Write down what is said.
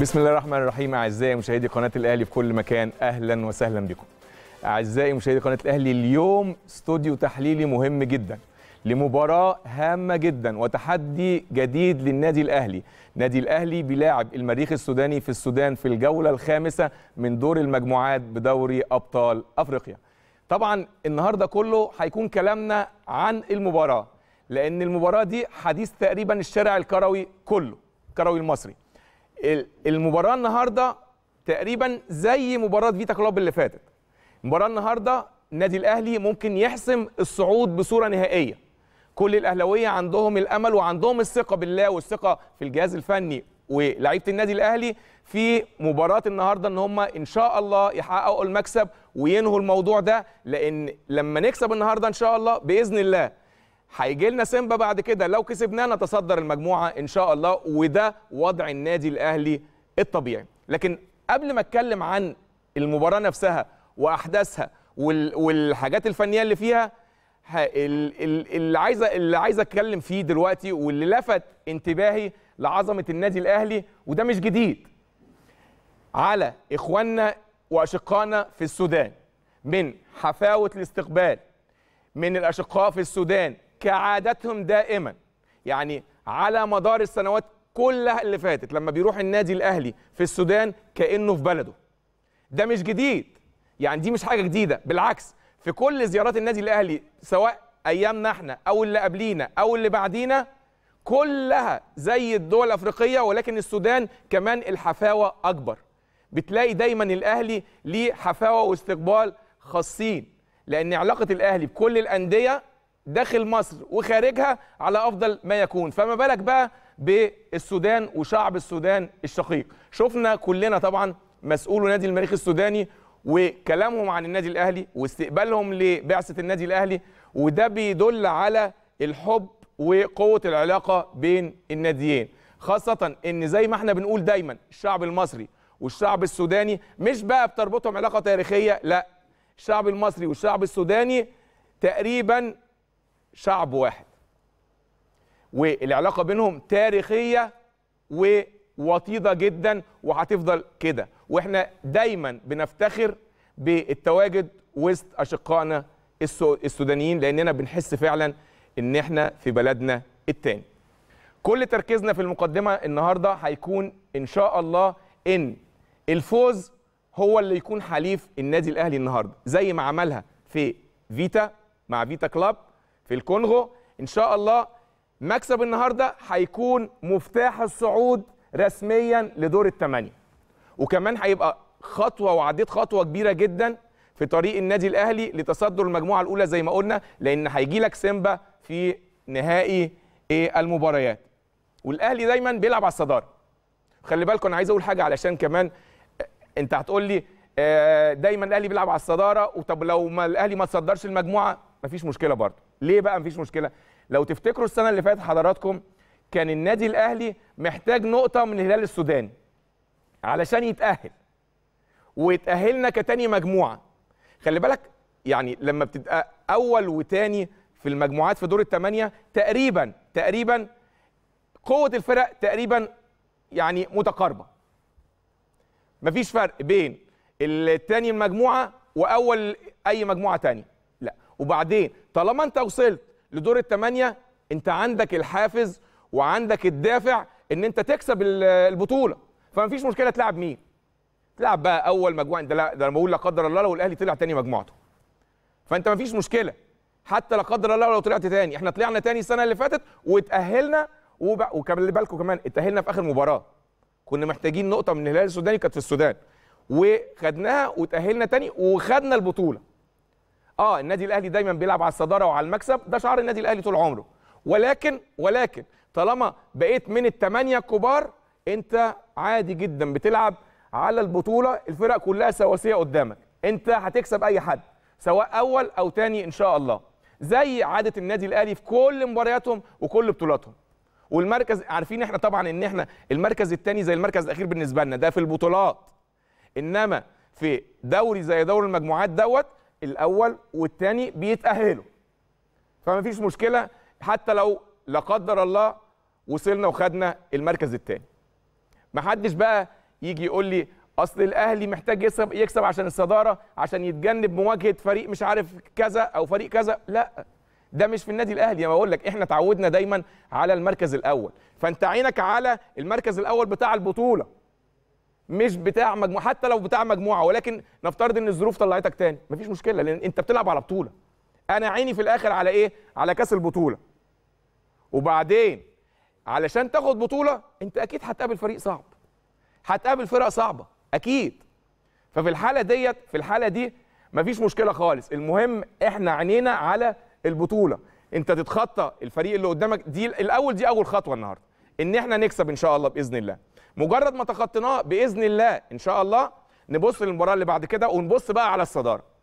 بسم الله الرحمن الرحيم اعزائي مشاهدي قناه الاهلي في كل مكان اهلا وسهلا بكم اعزائي مشاهدي قناه الاهلي اليوم استوديو تحليلي مهم جدا لمباراه هامه جدا وتحدي جديد للنادي الاهلي نادي الاهلي بيلاعب المريخ السوداني في السودان في الجوله الخامسه من دور المجموعات بدوري ابطال افريقيا طبعا النهارده كله هيكون كلامنا عن المباراه لان المباراه دي حديث تقريبا الشارع الكروي كله الكروي المصري المباراه النهارده تقريبا زي مباراه فيتا كلوب اللي فاتت المباراه النهارده النادي الاهلي ممكن يحسم الصعود بصوره نهائيه كل الاهلاويه عندهم الامل وعندهم الثقه بالله والثقه في الجهاز الفني ولاعيبه النادي الاهلي في مباراه النهارده ان هم ان شاء الله يحققوا المكسب وينهوا الموضوع ده لان لما نكسب النهارده ان شاء الله باذن الله هيجي لنا سيمبا بعد كده لو كسبناه نتصدر المجموعه ان شاء الله وده وضع النادي الاهلي الطبيعي لكن قبل ما اتكلم عن المباراه نفسها واحداثها والحاجات الفنيه اللي فيها اللي عايزه اللي عايزه اتكلم فيه دلوقتي واللي لفت انتباهي لعظمه النادي الاهلي وده مش جديد على اخواننا واشقائنا في السودان من حفاوه الاستقبال من الاشقاء في السودان كعادتهم دائما يعني على مدار السنوات كلها اللي فاتت لما بيروح النادي الاهلي في السودان كانه في بلده ده مش جديد يعني دي مش حاجه جديده بالعكس في كل زيارات النادي الاهلي سواء ايامنا احنا او اللي قبلينا او اللي بعدينا كلها زي الدول الافريقيه ولكن السودان كمان الحفاوه اكبر بتلاقي دايما الاهلي ليه حفاوه واستقبال خاصين لان علاقه الاهلي بكل الانديه داخل مصر وخارجها على افضل ما يكون فما بالك بقى بالسودان وشعب السودان الشقيق شفنا كلنا طبعا مسؤول نادي المريخ السوداني وكلامهم عن النادي الاهلي واستقبالهم لبعثه النادي الاهلي وده بيدل على الحب وقوه العلاقه بين الناديين خاصه ان زي ما احنا بنقول دايما الشعب المصري والشعب السوداني مش بقى بتربطهم علاقه تاريخيه لا الشعب المصري والشعب السوداني تقريبا شعب واحد والعلاقه بينهم تاريخيه ووطيده جدا وهتفضل كده واحنا دايما بنفتخر بالتواجد وسط اشقائنا السودانيين لاننا بنحس فعلا ان احنا في بلدنا التاني كل تركيزنا في المقدمه النهارده هيكون ان شاء الله ان الفوز هو اللي يكون حليف النادي الاهلي النهارده زي ما عملها في فيتا مع فيتا كلاب في الكونغو ان شاء الله مكسب النهارده هيكون مفتاح الصعود رسميا لدور الثمانيه وكمان هيبقى خطوه وعديت خطوه كبيره جدا في طريق النادي الاهلي لتصدر المجموعه الاولى زي ما قلنا لان هيجي لك سيمبا في نهائي المباريات والاهلي دايما بيلعب على الصداره خلي بالكم انا عايز اقول حاجه علشان كمان آه، انت هتقول لي آه، دايما الاهلي بيلعب على الصداره وطب لو ما الاهلي ما تصدرش المجموعه مفيش مشكله برضه ليه بقى مفيش مشكله لو تفتكروا السنه اللي فاتت حضراتكم كان النادي الاهلي محتاج نقطه من الهلال السوداني علشان يتاهل ويتاهلنا كتاني مجموعه خلي بالك يعني لما بتبقى اول وتاني في المجموعات في دور الثمانيه تقريبا تقريبا قوه الفرق تقريبا يعني متقاربه مفيش فرق بين التاني المجموعه واول اي مجموعه تانية وبعدين طالما انت وصلت لدور الثمانيه انت عندك الحافز وعندك الدافع ان انت تكسب البطوله فمفيش مشكله تلعب مين تلعب بقى اول مجموعه ده لا ده انا بقول لا قدر الله لو الاهلي طلع تاني مجموعته فانت مفيش مشكله حتى لا قدر الله لو طلعت تاني احنا طلعنا تاني السنه اللي فاتت واتاهلنا وب... بالكم كمان اتاهلنا في اخر مباراه كنا محتاجين نقطه من الهلال السوداني كانت في السودان وخدناها وتاهلنا تاني وخدنا البطوله اه النادي الاهلي دايما بيلعب على الصداره وعلى المكسب ده شعار النادي الاهلي طول عمره ولكن ولكن طالما بقيت من الثمانيه الكبار انت عادي جدا بتلعب على البطوله الفرق كلها سواسيه قدامك انت هتكسب اي حد سواء اول او تاني ان شاء الله زي عاده النادي الاهلي في كل مبارياتهم وكل بطولاتهم والمركز عارفين احنا طبعا ان احنا المركز الثاني زي المركز الاخير بالنسبه لنا ده في البطولات انما في دوري زي دوري المجموعات دوت الاول والثاني بيتاهلوا فما فيش مشكله حتى لو لا قدر الله وصلنا وخدنا المركز الثاني ما حدش بقى يجي يقول لي اصل الاهلي محتاج يكسب يكسب عشان الصداره عشان يتجنب مواجهه فريق مش عارف كذا او فريق كذا لا ده مش في النادي الاهلي يا بقول لك احنا تعودنا دايما على المركز الاول فانت عينك على المركز الاول بتاع البطوله مش بتاع مجموعه حتى لو بتاع مجموعه ولكن نفترض ان الظروف طلعتك تاني مفيش مشكله لان انت بتلعب على بطوله انا عيني في الاخر على ايه على كاس البطوله وبعدين علشان تاخد بطوله انت اكيد هتقابل فريق صعب هتقابل فرق صعبه اكيد ففي الحاله ديت في الحاله دي مفيش مشكله خالص المهم احنا عينينا على البطوله انت تتخطى الفريق اللي قدامك دي الاول دي اول خطوه النهارده ان احنا نكسب ان شاء الله باذن الله مجرد ما تخطيناه باذن الله ان شاء الله نبص للمباراه اللي بعد كده ونبص بقى على الصداره